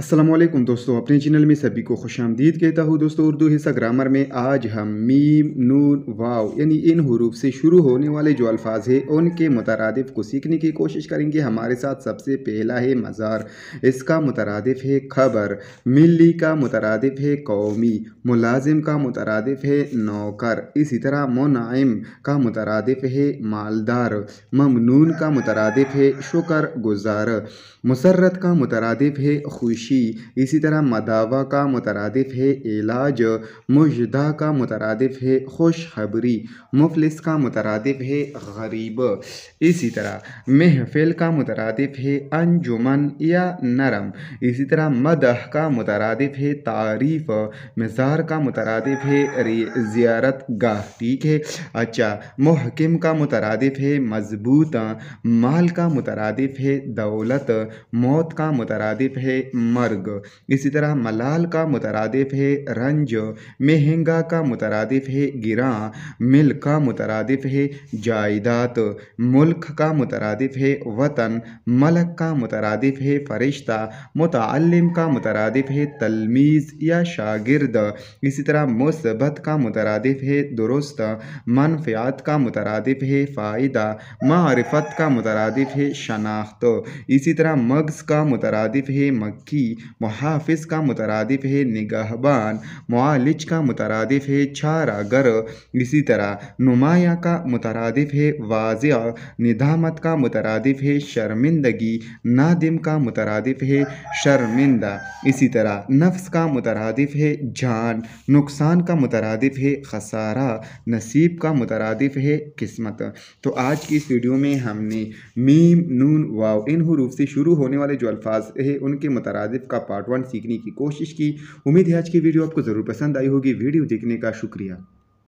असलम दोस्तों अपने चैनल में सभी को खुश आमदीद कहता हूँ दोस्तों उर्दू हिस्सा ग्रामर में आज हम मीम नून वाव यानी इन हरूफ से शुरू होने वाले जो अल्फाज हैं उनके मुतरद को सीखने की कोशिश करेंगे हमारे साथ सबसे पहला है मज़ार इसका मुतरद है खबर मिली का मुतरद है कौमी मुलाजिम का मुतरद है नौकर इसी तरह मुनाइम का मुतरद है मालदार ममनून का मुतरद है शुक्र गुजार मुसरत का मुतरद है खुश मुशी इसी तरह मदावा का मुतरदफ है इलाज मुजदा का मुतरदफ है खुशखबरी मुफलिस का मुतरदफ है गरीब इसी तरह महफिल का मुतरदफ है अंजुमन या नरम इसी तरह मदह का मुतरदफ है तारीफ मज़ार का मुतरदफ है ज़ियारत गाह ठीक है अच्छा महकम का मुतरदफ है मजबूत माल का मुतरदफ है दौलत मौत का मुतरदफ है मर्ग इसी तरह मलाल का मुतरदफ़ है रंज महंगा का मुतरदफ़ है गिरा मिल का मुतरदफ़ है जायदाद मुल्क का मुतरदफ़ है वतन मलक का मुतरदफ़ है फ़रिश्ता मतलम का मुतरदफ़ है तलमीज़ या शागिर्द इसी तरह मुसबत का मुतरदफ़ है दुरुस्त मनफियात का मुतरदफ़ है फ़ायदा मारफत का मुतरदफ़ है शनाख्त इसी तरह मगज़ का मुतरदफ़ है मक्की ही मुहाफिज का मुतरदफ़ है निगहबान मालिज का मुतरदफ़ है छारा गर इसी तरह नुमाया का मुतरदफ़ है वाज निदामत का मुतरदफ़ है शर्मिंदगी नादिम का मुतरदफ़ है शर्मिंदा इसी तरह नफ्स का मुतरदफ़ है जान नुकसान का मुतरदफ़ है खसारा नसीब का मुतरदफ़ है किस्मत तो आज की इस वीडियो में हमने मीम नून वाव इन हरूफ से शुरू होने वाले जो अल्फाज है उनके मुतरद आसिफ का पार्ट वन सीखने की कोशिश की उम्मीद है आज की वीडियो आपको ज़रूर पसंद आई होगी वीडियो देखने का शुक्रिया